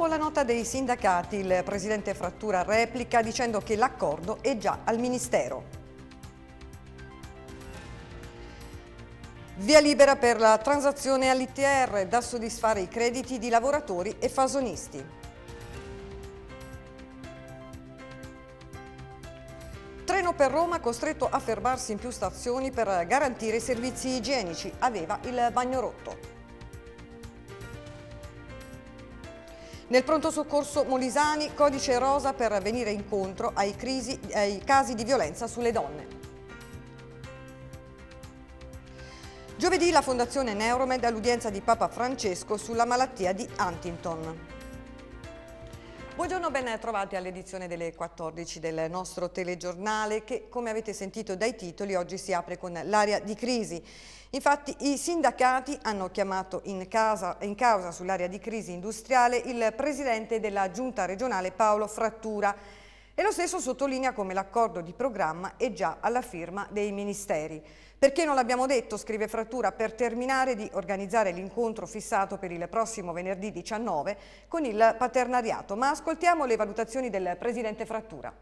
Dopo la nota dei sindacati, il presidente Frattura replica dicendo che l'accordo è già al Ministero. Via libera per la transazione all'ITR da soddisfare i crediti di lavoratori e fasonisti. Treno per Roma costretto a fermarsi in più stazioni per garantire i servizi igienici. Aveva il bagno rotto. Nel pronto soccorso Molisani, codice rosa per venire incontro ai, crisi, ai casi di violenza sulle donne. Giovedì la Fondazione Neuromed all'udienza di Papa Francesco sulla malattia di Huntington. Buongiorno, ben trovati all'edizione delle 14 del nostro telegiornale che, come avete sentito dai titoli, oggi si apre con l'area di crisi. Infatti i sindacati hanno chiamato in, casa, in causa sull'area di crisi industriale il presidente della giunta regionale Paolo Frattura e lo stesso sottolinea come l'accordo di programma è già alla firma dei ministeri. Perché non l'abbiamo detto, scrive Frattura, per terminare di organizzare l'incontro fissato per il prossimo venerdì 19 con il paternariato, ma ascoltiamo le valutazioni del Presidente Frattura.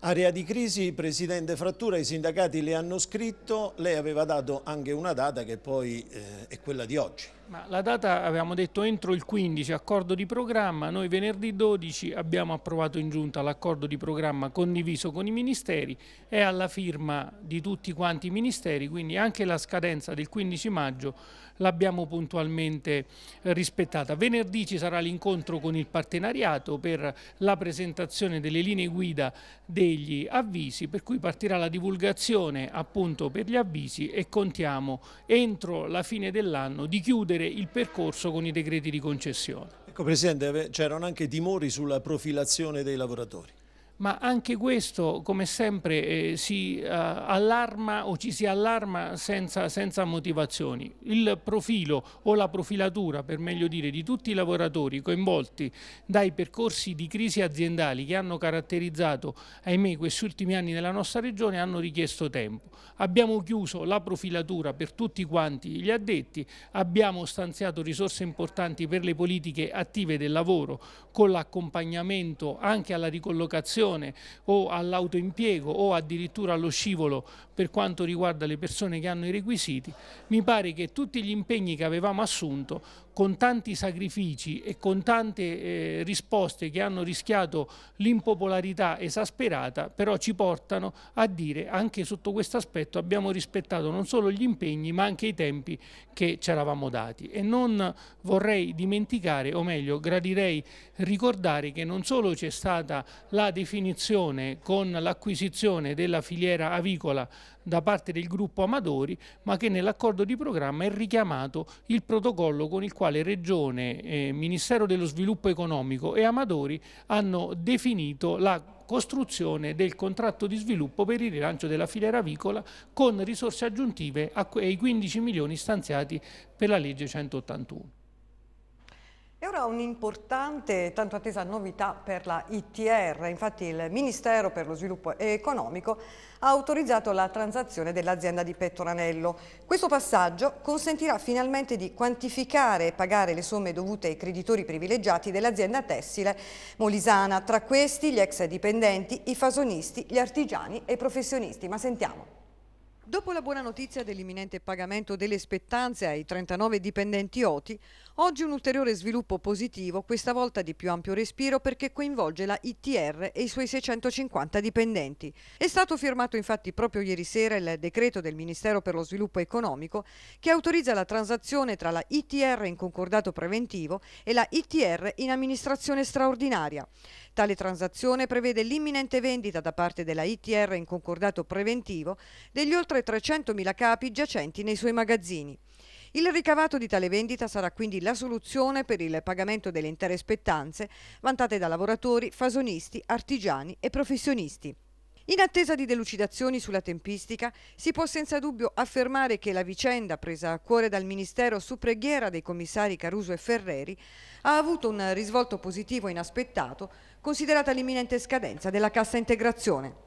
Area di crisi, Presidente Frattura, i sindacati le hanno scritto, lei aveva dato anche una data che poi eh, è quella di oggi. Ma la data avevamo detto entro il 15, accordo di programma, noi venerdì 12 abbiamo approvato in giunta l'accordo di programma condiviso con i ministeri e alla firma di tutti quanti i ministeri, quindi anche la scadenza del 15 maggio l'abbiamo puntualmente eh, rispettata. Venerdì ci sarà l'incontro con il partenariato per la presentazione delle linee guida degli avvisi, per cui partirà la divulgazione appunto per gli avvisi e contiamo entro la fine dell'anno di chiudere chiudere il percorso con i decreti di concessione. Ecco Presidente, c'erano anche timori sulla profilazione dei lavoratori ma anche questo come sempre eh, si eh, allarma o ci si allarma senza, senza, motivazioni. Il profilo o la profilatura, per meglio dire, di tutti i lavoratori coinvolti dai percorsi di crisi aziendali che hanno caratterizzato, ahimè, questi ultimi anni nella nostra regione hanno richiesto tempo. Abbiamo chiuso la profilatura per tutti quanti gli addetti, abbiamo stanziato risorse importanti per le politiche attive del lavoro con l'accompagnamento anche alla ricollocazione all'automazione o all'autoimpiego o addirittura allo scivolo per quanto riguarda le persone che hanno i requisiti, mi pare che tutti gli impegni che avevamo assunto con tanti sacrifici e con tante eh, risposte che hanno rischiato l'impopolarità esasperata, però ci portano a dire anche sotto questo aspetto abbiamo rispettato non solo gli impegni ma anche i tempi che ci eravamo dati. E non vorrei dimenticare, o meglio gradirei ricordare che non solo c'è stata la definizione con l'acquisizione della filiera avicola da parte del gruppo Amadori, ma che nell'accordo di programma è richiamato il protocollo con il quale quale Regione, eh, Ministero dello Sviluppo Economico e Amadori hanno definito la costruzione del contratto di sviluppo per il rilancio della filiera avicola con risorse aggiuntive ai 15 milioni stanziati per la legge 181 ora un'importante e tanto attesa novità per la ITR, infatti il Ministero per lo Sviluppo Economico ha autorizzato la transazione dell'azienda di Pettoranello. Questo passaggio consentirà finalmente di quantificare e pagare le somme dovute ai creditori privilegiati dell'azienda tessile molisana, tra questi gli ex dipendenti, i fasonisti, gli artigiani e i professionisti. Ma sentiamo. Dopo la buona notizia dell'imminente pagamento delle spettanze ai 39 dipendenti OTI, Oggi un ulteriore sviluppo positivo, questa volta di più ampio respiro perché coinvolge la ITR e i suoi 650 dipendenti. È stato firmato infatti proprio ieri sera il decreto del Ministero per lo Sviluppo Economico che autorizza la transazione tra la ITR in concordato preventivo e la ITR in amministrazione straordinaria. Tale transazione prevede l'imminente vendita da parte della ITR in concordato preventivo degli oltre 300.000 capi giacenti nei suoi magazzini. Il ricavato di tale vendita sarà quindi la soluzione per il pagamento delle intere spettanze vantate da lavoratori, fasonisti, artigiani e professionisti. In attesa di delucidazioni sulla tempistica, si può senza dubbio affermare che la vicenda presa a cuore dal Ministero su preghiera dei commissari Caruso e Ferreri ha avuto un risvolto positivo e inaspettato, considerata l'imminente scadenza della cassa integrazione.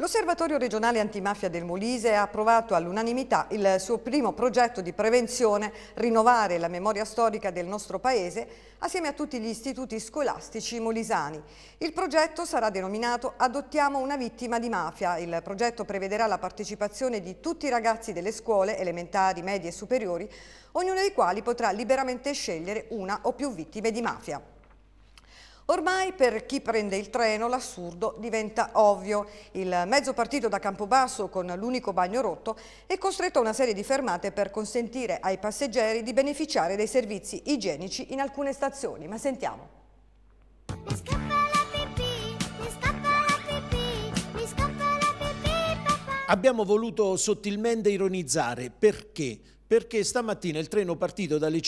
L'Osservatorio regionale antimafia del Molise ha approvato all'unanimità il suo primo progetto di prevenzione, rinnovare la memoria storica del nostro paese, assieme a tutti gli istituti scolastici molisani. Il progetto sarà denominato Adottiamo una vittima di mafia. Il progetto prevederà la partecipazione di tutti i ragazzi delle scuole elementari, medie e superiori, ognuno dei quali potrà liberamente scegliere una o più vittime di mafia. Ormai per chi prende il treno l'assurdo diventa ovvio. Il mezzo partito da Campobasso con l'unico bagno rotto è costretto a una serie di fermate per consentire ai passeggeri di beneficiare dei servizi igienici in alcune stazioni. Ma sentiamo. Abbiamo voluto sottilmente ironizzare perché perché stamattina il treno partito alle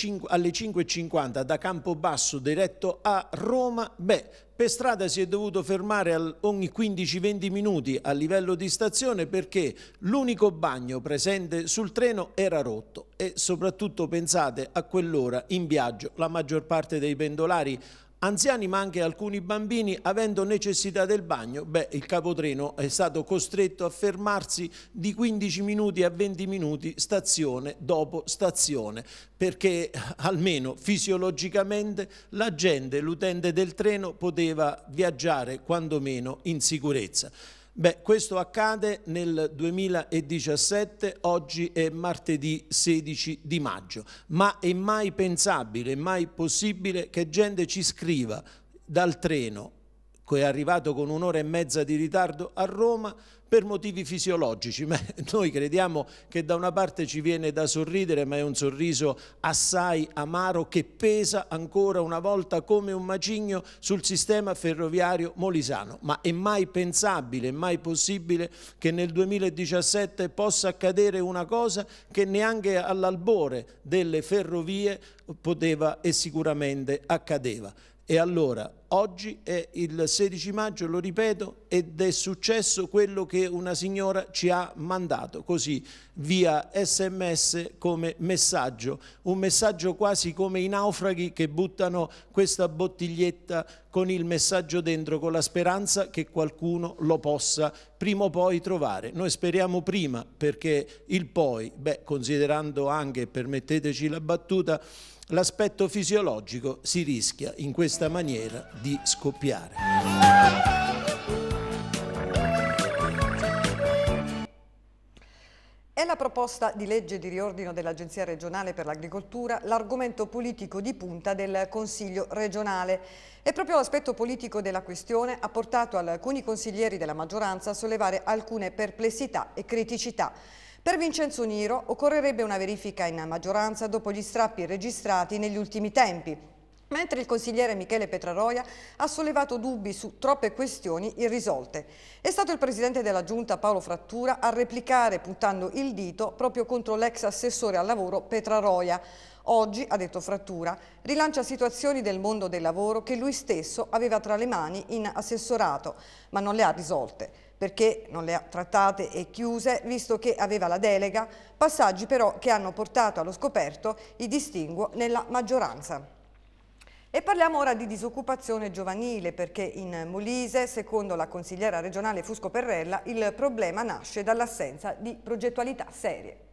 5.50 da Campobasso diretto a Roma, beh, per strada si è dovuto fermare ogni 15-20 minuti a livello di stazione perché l'unico bagno presente sul treno era rotto e soprattutto pensate a quell'ora in viaggio la maggior parte dei pendolari anziani ma anche alcuni bambini avendo necessità del bagno, beh, il capotreno è stato costretto a fermarsi di 15 minuti a 20 minuti stazione dopo stazione perché eh, almeno fisiologicamente la gente, l'utente del treno poteva viaggiare quantomeno in sicurezza. Beh, questo accade nel 2017, oggi è martedì 16 di maggio, ma è mai pensabile, è mai possibile che gente ci scriva dal treno, che è arrivato con un'ora e mezza di ritardo a Roma, per motivi fisiologici, ma noi crediamo che da una parte ci viene da sorridere, ma è un sorriso assai amaro che pesa ancora una volta come un macigno sul sistema ferroviario molisano. Ma è mai pensabile, è mai possibile che nel 2017 possa accadere una cosa che neanche all'albore delle ferrovie poteva e sicuramente accadeva. E allora, oggi è il 16 maggio, lo ripeto, ed è successo quello che una signora ci ha mandato, così, via sms come messaggio, un messaggio quasi come i naufraghi che buttano questa bottiglietta con il messaggio dentro, con la speranza che qualcuno lo possa prima o poi trovare. Noi speriamo prima, perché il poi, beh, considerando anche, permetteteci la battuta, l'aspetto fisiologico si rischia in questa maniera di scoppiare. È la proposta di legge di riordino dell'Agenzia regionale per l'agricoltura l'argomento politico di punta del Consiglio regionale e proprio l'aspetto politico della questione ha portato alcuni consiglieri della maggioranza a sollevare alcune perplessità e criticità. Per Vincenzo Niro occorrerebbe una verifica in maggioranza dopo gli strappi registrati negli ultimi tempi, mentre il consigliere Michele Petraroia ha sollevato dubbi su troppe questioni irrisolte. È stato il presidente della Giunta Paolo Frattura a replicare puntando il dito proprio contro l'ex assessore al lavoro Petraroia. Oggi, ha detto Frattura, rilancia situazioni del mondo del lavoro che lui stesso aveva tra le mani in assessorato, ma non le ha risolte perché non le ha trattate e chiuse, visto che aveva la delega, passaggi però che hanno portato allo scoperto i distinguo nella maggioranza. E parliamo ora di disoccupazione giovanile perché in Molise, secondo la consigliera regionale Fusco Perrella, il problema nasce dall'assenza di progettualità serie.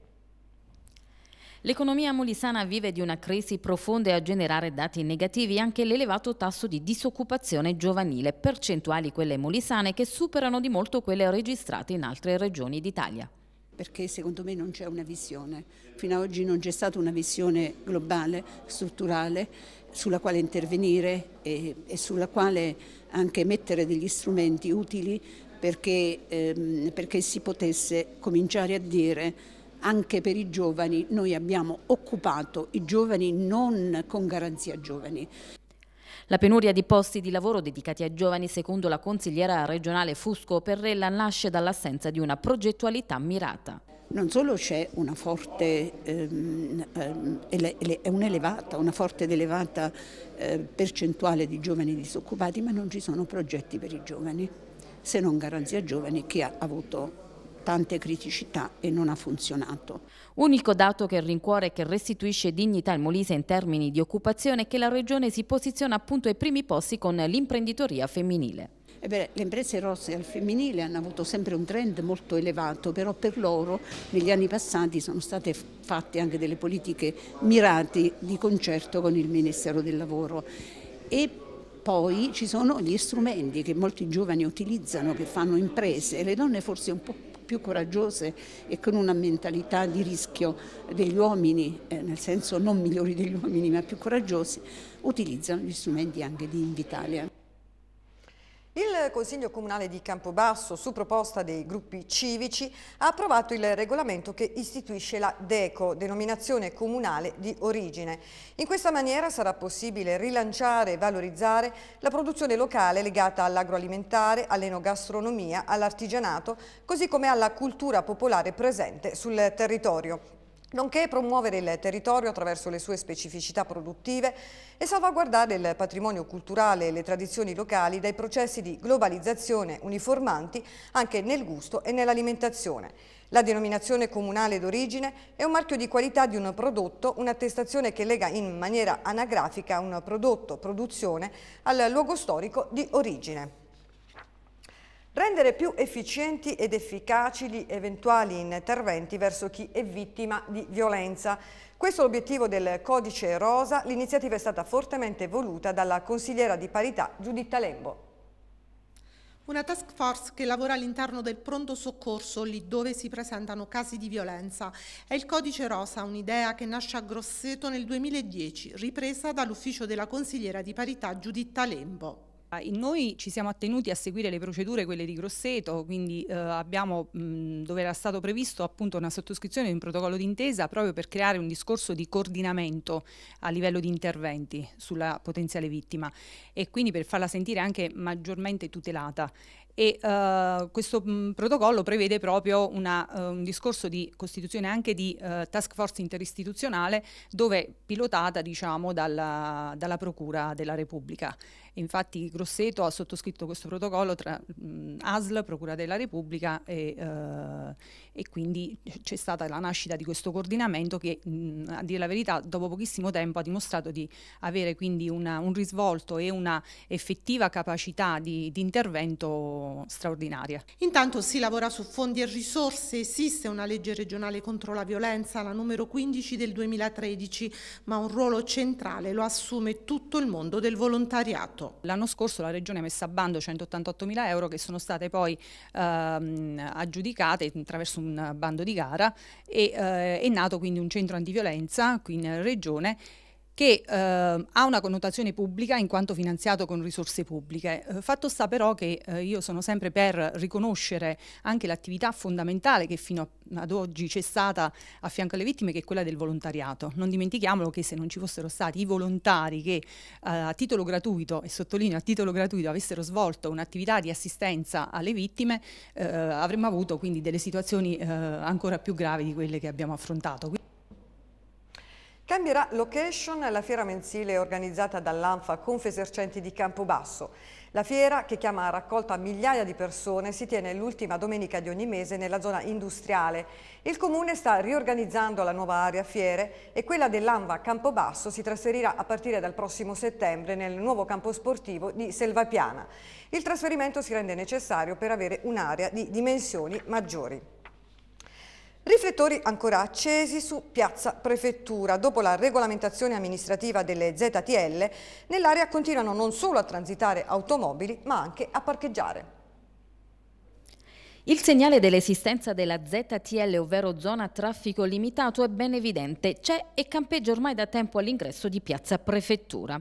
L'economia molisana vive di una crisi profonda e a generare dati negativi anche l'elevato tasso di disoccupazione giovanile, percentuali quelle molisane che superano di molto quelle registrate in altre regioni d'Italia perché secondo me non c'è una visione. Fino ad oggi non c'è stata una visione globale, strutturale, sulla quale intervenire e, e sulla quale anche mettere degli strumenti utili perché, ehm, perché si potesse cominciare a dire anche per i giovani noi abbiamo occupato i giovani non con garanzia giovani. La penuria di posti di lavoro dedicati ai giovani, secondo la consigliera regionale Fusco Perrella, nasce dall'assenza di una progettualità mirata. Non solo c'è una forte, ehm, ehm, un'elevata, una forte ed elevata eh, percentuale di giovani disoccupati, ma non ci sono progetti per i giovani, se non Garanzia Giovani che ha avuto tante criticità e non ha funzionato. Unico dato che rincuore e che restituisce dignità al Molise in termini di occupazione è che la Regione si posiziona appunto ai primi posti con l'imprenditoria femminile. Beh, le imprese rosse al femminile hanno avuto sempre un trend molto elevato, però per loro negli anni passati sono state fatte anche delle politiche mirate di concerto con il Ministero del Lavoro. E poi ci sono gli strumenti che molti giovani utilizzano, che fanno imprese, le donne forse un po' più coraggiose e con una mentalità di rischio degli uomini, eh, nel senso non migliori degli uomini ma più coraggiosi, utilizzano gli strumenti anche di Invitalia. Il Consiglio Comunale di Campobasso, su proposta dei gruppi civici, ha approvato il regolamento che istituisce la DECO, denominazione comunale di origine. In questa maniera sarà possibile rilanciare e valorizzare la produzione locale legata all'agroalimentare, all'enogastronomia, all'artigianato, così come alla cultura popolare presente sul territorio nonché promuovere il territorio attraverso le sue specificità produttive e salvaguardare il patrimonio culturale e le tradizioni locali dai processi di globalizzazione uniformanti anche nel gusto e nell'alimentazione. La denominazione comunale d'origine è un marchio di qualità di un prodotto, un'attestazione che lega in maniera anagrafica un prodotto, produzione, al luogo storico di origine rendere più efficienti ed efficaci gli eventuali interventi verso chi è vittima di violenza. Questo è l'obiettivo del Codice Rosa, l'iniziativa è stata fortemente voluta dalla consigliera di parità Giuditta Lembo. Una task force che lavora all'interno del pronto soccorso lì dove si presentano casi di violenza. È il Codice Rosa, un'idea che nasce a Grosseto nel 2010, ripresa dall'ufficio della consigliera di parità Giuditta Lembo. Ah, noi ci siamo attenuti a seguire le procedure, quelle di Grosseto, quindi eh, abbiamo, mh, dove era stato previsto appunto una sottoscrizione di un protocollo d'intesa proprio per creare un discorso di coordinamento a livello di interventi sulla potenziale vittima e quindi per farla sentire anche maggiormente tutelata. E, eh, questo mh, protocollo prevede proprio una, uh, un discorso di costituzione anche di uh, task force interistituzionale dove pilotata diciamo, dalla, dalla Procura della Repubblica. Infatti Grosseto ha sottoscritto questo protocollo tra mh, ASL, Procura della Repubblica e, eh, e quindi c'è stata la nascita di questo coordinamento che mh, a dire la verità dopo pochissimo tempo ha dimostrato di avere quindi una, un risvolto e una effettiva capacità di, di intervento straordinaria. Intanto si lavora su fondi e risorse, esiste una legge regionale contro la violenza, la numero 15 del 2013, ma un ruolo centrale lo assume tutto il mondo del volontariato. L'anno scorso la Regione ha messo a bando 188 mila euro che sono state poi ehm, aggiudicate attraverso un bando di gara e eh, è nato quindi un centro antiviolenza qui in Regione che eh, ha una connotazione pubblica in quanto finanziato con risorse pubbliche. Eh, fatto sta però che eh, io sono sempre per riconoscere anche l'attività fondamentale che fino ad oggi c'è stata a fianco alle vittime, che è quella del volontariato. Non dimentichiamolo che se non ci fossero stati i volontari che eh, a titolo gratuito, e sottolineo a titolo gratuito, avessero svolto un'attività di assistenza alle vittime, eh, avremmo avuto quindi delle situazioni eh, ancora più gravi di quelle che abbiamo affrontato. Cambierà location la fiera mensile organizzata dall'ANFA Confesercenti di Campobasso. La fiera, che chiama a raccolta migliaia di persone, si tiene l'ultima domenica di ogni mese nella zona industriale. Il comune sta riorganizzando la nuova area fiere e quella dell'ANVA Campobasso si trasferirà a partire dal prossimo settembre nel nuovo campo sportivo di Selvapiana. Il trasferimento si rende necessario per avere un'area di dimensioni maggiori. Riflettori ancora accesi su Piazza Prefettura. Dopo la regolamentazione amministrativa delle ZTL, nell'area continuano non solo a transitare automobili, ma anche a parcheggiare. Il segnale dell'esistenza della ZTL, ovvero zona traffico limitato, è ben evidente. C'è e campeggia ormai da tempo all'ingresso di Piazza Prefettura.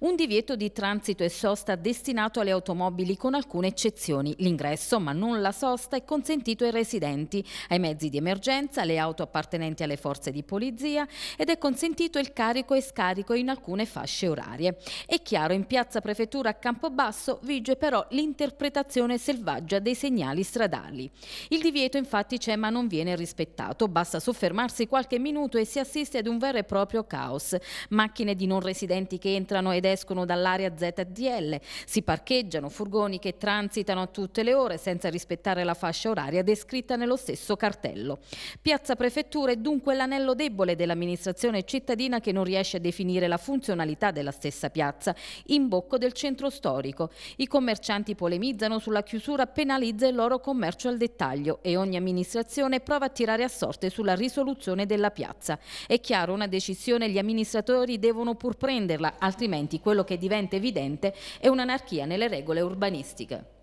Un divieto di transito e sosta destinato alle automobili con alcune eccezioni. L'ingresso, ma non la sosta, è consentito ai residenti, ai mezzi di emergenza, alle auto appartenenti alle forze di polizia ed è consentito il carico e scarico in alcune fasce orarie. È chiaro, in Piazza Prefettura a Campobasso vige però l'interpretazione selvaggia dei segnali stradali locali. Il divieto infatti c'è ma non viene rispettato, basta soffermarsi qualche minuto e si assiste ad un vero e proprio caos. Macchine di non residenti che entrano ed escono dall'area ZDL, si parcheggiano furgoni che transitano a tutte le ore senza rispettare la fascia oraria descritta nello stesso cartello. Piazza Prefettura è dunque l'anello debole dell'amministrazione cittadina che non riesce a definire la funzionalità della stessa piazza, in bocco del centro storico. I commercianti polemizzano sulla chiusura penalizza il loro commercio commercio al dettaglio e ogni amministrazione prova a tirare a sorte sulla risoluzione della piazza. È chiaro, una decisione gli amministratori devono pur prenderla, altrimenti quello che diventa evidente è un'anarchia nelle regole urbanistiche.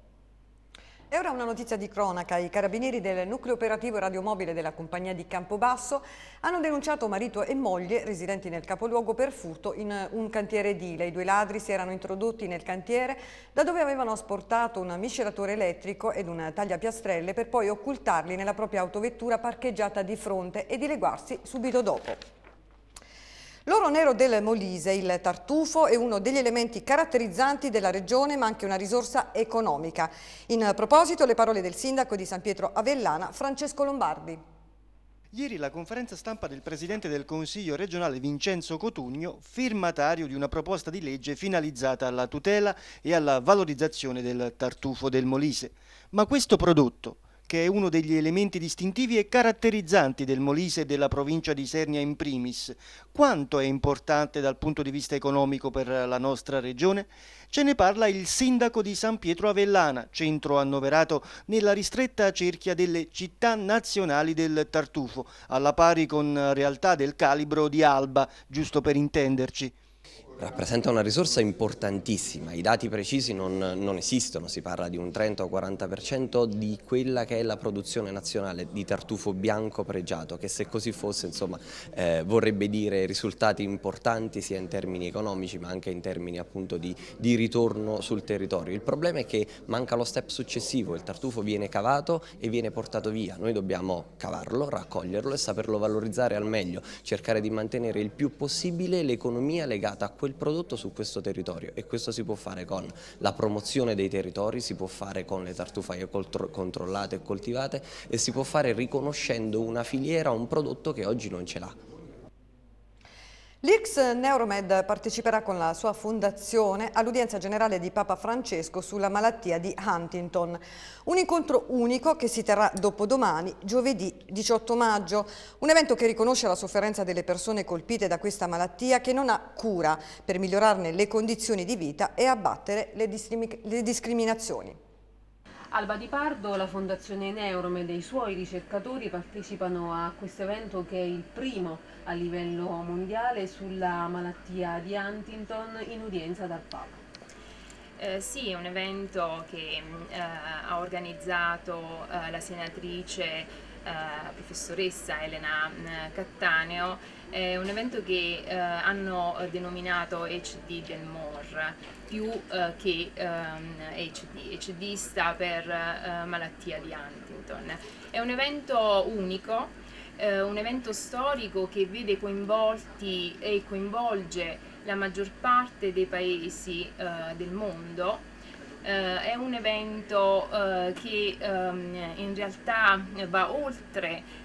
E ora una notizia di cronaca. I carabinieri del nucleo operativo radiomobile della compagnia di Campobasso hanno denunciato marito e moglie residenti nel capoluogo per furto in eh, un cantiere edile. I due ladri si erano introdotti nel cantiere da dove avevano asportato un miscelatore elettrico ed una taglia piastrelle per poi occultarli nella propria autovettura parcheggiata di fronte e dileguarsi subito dopo. L'oro nero del Molise, il tartufo, è uno degli elementi caratterizzanti della regione ma anche una risorsa economica. In proposito le parole del sindaco di San Pietro Avellana, Francesco Lombardi. Ieri la conferenza stampa del Presidente del Consiglio regionale Vincenzo Cotugno, firmatario di una proposta di legge finalizzata alla tutela e alla valorizzazione del tartufo del Molise. Ma questo prodotto che è uno degli elementi distintivi e caratterizzanti del Molise e della provincia di Sernia in primis. Quanto è importante dal punto di vista economico per la nostra regione? Ce ne parla il sindaco di San Pietro Avellana, centro annoverato nella ristretta cerchia delle città nazionali del Tartufo, alla pari con realtà del calibro di Alba, giusto per intenderci rappresenta una risorsa importantissima, i dati precisi non, non esistono, si parla di un 30 o 40% di quella che è la produzione nazionale di tartufo bianco pregiato, che se così fosse insomma, eh, vorrebbe dire risultati importanti sia in termini economici ma anche in termini appunto di, di ritorno sul territorio. Il problema è che manca lo step successivo, il tartufo viene cavato e viene portato via, noi dobbiamo cavarlo, raccoglierlo e saperlo valorizzare al meglio, cercare di mantenere il più possibile l'economia legata a questo quel prodotto su questo territorio e questo si può fare con la promozione dei territori, si può fare con le tartufaie controllate e coltivate e si può fare riconoscendo una filiera, un prodotto che oggi non ce l'ha. L'X Neuromed parteciperà con la sua fondazione all'udienza generale di Papa Francesco sulla malattia di Huntington. Un incontro unico che si terrà dopodomani, giovedì 18 maggio. Un evento che riconosce la sofferenza delle persone colpite da questa malattia che non ha cura per migliorarne le condizioni di vita e abbattere le discriminazioni. Alba di Pardo, la Fondazione Neurome e dei suoi ricercatori partecipano a questo evento che è il primo a livello mondiale sulla malattia di Huntington in udienza dal Papa. Eh, sì, è un evento che eh, ha organizzato eh, la senatrice eh, professoressa Elena mm, Cattaneo, è un evento che eh, hanno denominato HD del MOR, più eh, che ehm, HD. HD sta per eh, malattia di Huntington. È un evento unico, eh, un evento storico che vede coinvolti e coinvolge la maggior parte dei paesi eh, del mondo. Eh, è un evento eh, che ehm, in realtà va oltre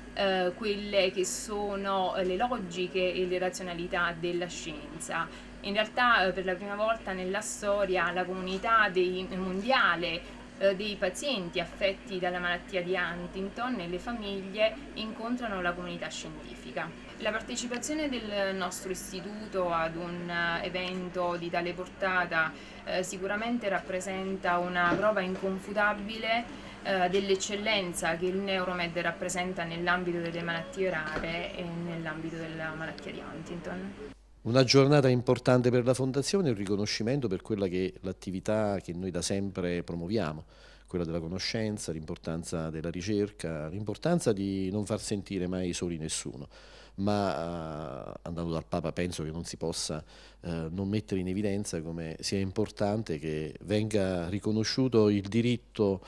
quelle che sono le logiche e le razionalità della scienza, in realtà eh, per la prima volta nella storia la comunità dei, mondiale eh, dei pazienti affetti dalla malattia di Huntington e le famiglie incontrano la comunità scientifica. La partecipazione del nostro istituto ad un eh, evento di tale portata eh, sicuramente rappresenta una prova inconfutabile eh, dell'eccellenza che il Neuromed rappresenta nell'ambito delle malattie rare e nell'ambito della malattia di Huntington. Una giornata importante per la Fondazione un riconoscimento per quella che è l'attività che noi da sempre promuoviamo, quella della conoscenza, l'importanza della ricerca, l'importanza di non far sentire mai soli nessuno. Ma eh, andando dal Papa penso che non si possa eh, non mettere in evidenza come sia importante che venga riconosciuto il diritto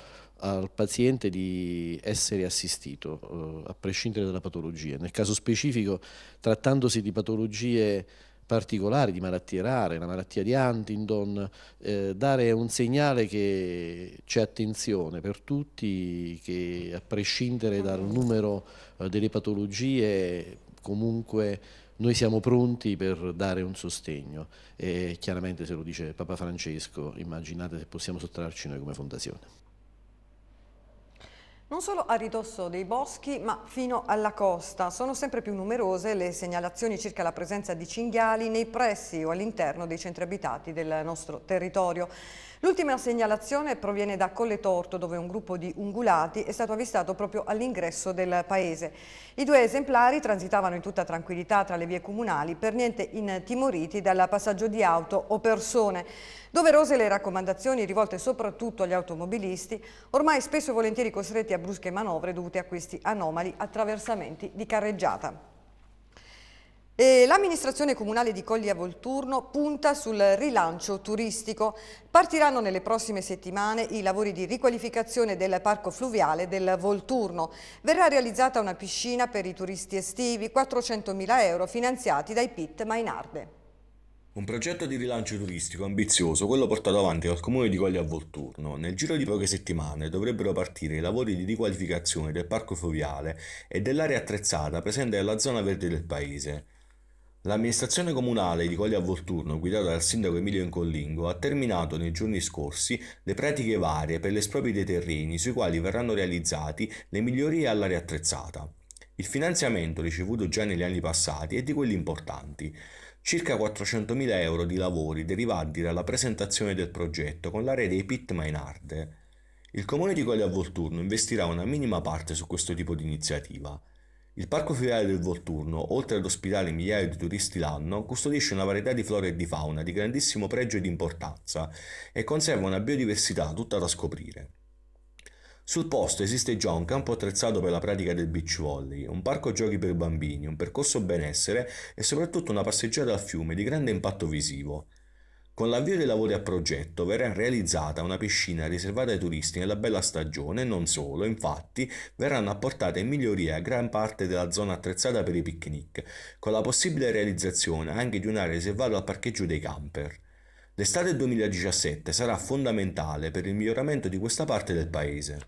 al paziente di essere assistito, eh, a prescindere dalla patologia. Nel caso specifico, trattandosi di patologie particolari, di malattie rare, la malattia di Huntington, eh, dare un segnale che c'è attenzione per tutti, che a prescindere dal numero eh, delle patologie, comunque noi siamo pronti per dare un sostegno e chiaramente se lo dice Papa Francesco immaginate se possiamo sottrarci noi come fondazione. Non solo a ridosso dei boschi, ma fino alla costa. Sono sempre più numerose le segnalazioni circa la presenza di cinghiali nei pressi o all'interno dei centri abitati del nostro territorio. L'ultima segnalazione proviene da Colle Torto, dove un gruppo di ungulati è stato avvistato proprio all'ingresso del paese. I due esemplari transitavano in tutta tranquillità tra le vie comunali, per niente intimoriti dal passaggio di auto o persone. Doverose le raccomandazioni rivolte soprattutto agli automobilisti, ormai spesso e volentieri costretti a brusche manovre dovute a questi anomali attraversamenti di carreggiata. L'amministrazione comunale di Colli a Volturno punta sul rilancio turistico. Partiranno nelle prossime settimane i lavori di riqualificazione del parco fluviale del Volturno. Verrà realizzata una piscina per i turisti estivi, 400.000 euro finanziati dai PIT Mainarde. Un progetto di rilancio turistico ambizioso, quello portato avanti dal comune di Colli a Volturno. Nel giro di poche settimane dovrebbero partire i lavori di riqualificazione del parco fluviale e dell'area attrezzata presente nella zona verde del paese. L'amministrazione comunale di Colli a Volturno, guidata dal sindaco Emilio Incollingo, ha terminato nei giorni scorsi le pratiche varie per l'esproprio dei terreni sui quali verranno realizzati le migliorie all'aria attrezzata. Il finanziamento ricevuto già negli anni passati è di quelli importanti, circa 400.000 euro di lavori derivanti dalla presentazione del progetto con l'area dei Pit Mainarde. Il comune di Colli a Volturno investirà una minima parte su questo tipo di iniziativa. Il parco fluviale del Volturno, oltre ad ospitare migliaia di turisti l'anno, custodisce una varietà di flora e di fauna di grandissimo pregio ed importanza e conserva una biodiversità tutta da scoprire. Sul posto esiste già un campo attrezzato per la pratica del beach volley, un parco giochi per bambini, un percorso benessere e soprattutto una passeggiata al fiume di grande impatto visivo, con l'avvio dei lavori a progetto verrà realizzata una piscina riservata ai turisti nella bella stagione e non solo, infatti verranno apportate migliorie a gran parte della zona attrezzata per i picnic, con la possibile realizzazione anche di un'area riservata al parcheggio dei camper. L'estate 2017 sarà fondamentale per il miglioramento di questa parte del paese.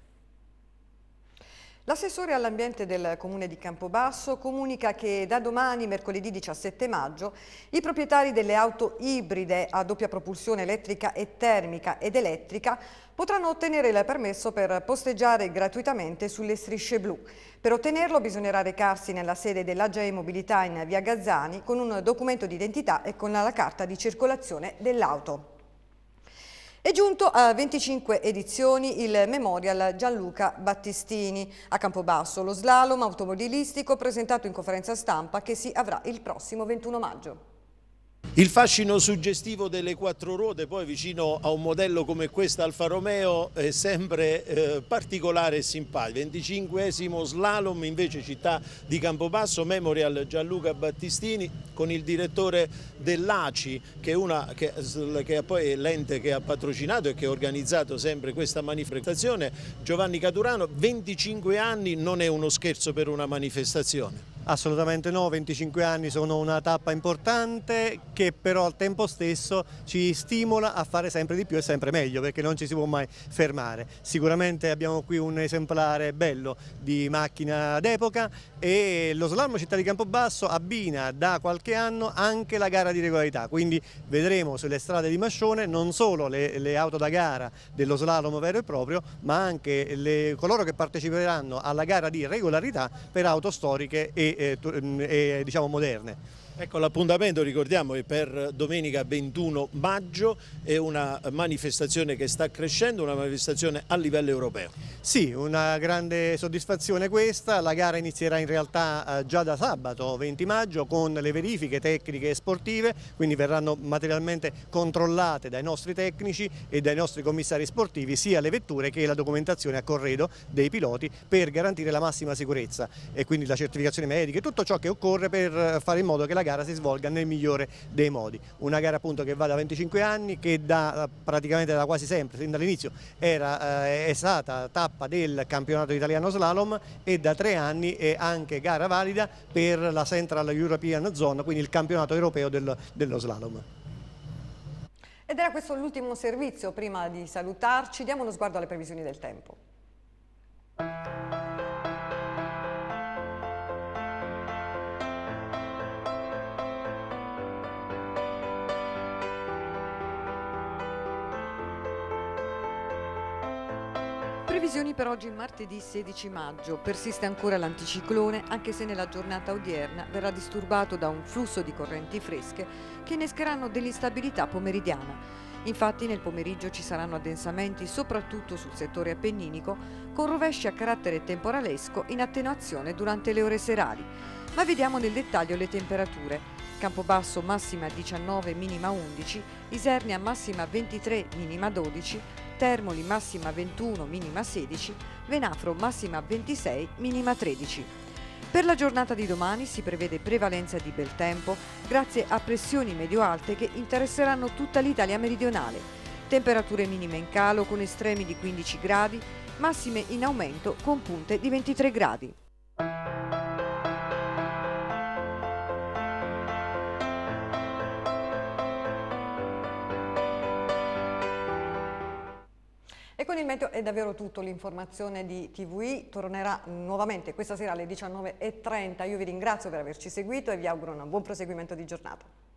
L'assessore all'ambiente del comune di Campobasso comunica che da domani, mercoledì 17 maggio, i proprietari delle auto ibride a doppia propulsione elettrica e termica ed elettrica potranno ottenere il permesso per posteggiare gratuitamente sulle strisce blu. Per ottenerlo bisognerà recarsi nella sede dell'AGE Mobilità in via Gazzani con un documento d'identità e con la carta di circolazione dell'auto. È giunto a 25 edizioni il Memorial Gianluca Battistini. A Campobasso lo slalom automobilistico presentato in conferenza stampa che si avrà il prossimo 21 maggio. Il fascino suggestivo delle quattro ruote poi vicino a un modello come questa Alfa Romeo è sempre eh, particolare e simpatico. 25 slalom invece città di Campobasso, Memorial Gianluca Battistini con il direttore dell'ACI che è, una, che, che è poi l'ente che ha patrocinato e che ha organizzato sempre questa manifestazione, Giovanni Caturano, 25 anni non è uno scherzo per una manifestazione. Assolutamente no, 25 anni sono una tappa importante che però al tempo stesso ci stimola a fare sempre di più e sempre meglio perché non ci si può mai fermare. Sicuramente abbiamo qui un esemplare bello di macchina d'epoca e lo Slalom Città di Campobasso abbina da qualche anno anche la gara di regolarità, quindi vedremo sulle strade di Mascione non solo le, le auto da gara dello slalom vero e proprio ma anche le, coloro che parteciperanno alla gara di regolarità per auto storiche e e, mm, e, diciamo, moderne. Ecco l'appuntamento, ricordiamo, è per domenica 21 maggio, è una manifestazione che sta crescendo, una manifestazione a livello europeo. Sì, una grande soddisfazione questa, la gara inizierà in realtà eh, già da sabato 20 maggio con le verifiche tecniche e sportive, quindi verranno materialmente controllate dai nostri tecnici e dai nostri commissari sportivi sia le vetture che la documentazione a corredo dei piloti per garantire la massima sicurezza e quindi la certificazione medica e tutto ciò che occorre per eh, fare in modo che la gara si svolga nel migliore dei modi. Una gara appunto che va da 25 anni, che da, praticamente da quasi sempre, sin dall'inizio, eh, è stata tappa del campionato italiano slalom e da tre anni è anche gara valida per la Central European Zone, quindi il campionato europeo del, dello slalom. Ed era questo l'ultimo servizio, prima di salutarci diamo uno sguardo alle previsioni del tempo. Previsioni per oggi martedì 16 maggio. Persiste ancora l'anticiclone anche se nella giornata odierna verrà disturbato da un flusso di correnti fresche che innescheranno dell'instabilità pomeridiana. Infatti nel pomeriggio ci saranno addensamenti soprattutto sul settore appenninico con rovesci a carattere temporalesco in attenuazione durante le ore serali. Ma vediamo nel dettaglio le temperature. Campobasso massima 19, minima 11, Isernia massima 23, minima 12, Termoli massima 21, minima 16, Venafro massima 26, minima 13. Per la giornata di domani si prevede prevalenza di bel tempo grazie a pressioni medio-alte che interesseranno tutta l'Italia meridionale. Temperature minime in calo con estremi di 15 gradi, massime in aumento con punte di 23 gradi. con il meteo è davvero tutto, l'informazione di TVI tornerà nuovamente questa sera alle 19.30. Io vi ringrazio per averci seguito e vi auguro un buon proseguimento di giornata.